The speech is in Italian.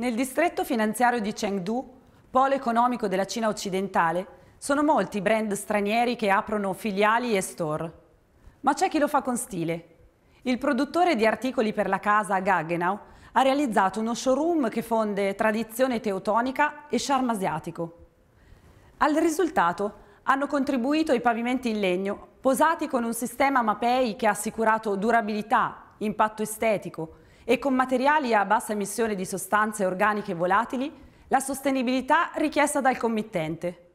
Nel distretto finanziario di Chengdu, polo economico della Cina occidentale, sono molti i brand stranieri che aprono filiali e store. Ma c'è chi lo fa con stile. Il produttore di articoli per la casa Gaggenau ha realizzato uno showroom che fonde tradizione teutonica e charme asiatico. Al risultato hanno contribuito i pavimenti in legno posati con un sistema Mapei che ha assicurato durabilità, impatto estetico, e con materiali a bassa emissione di sostanze organiche volatili la sostenibilità richiesta dal committente.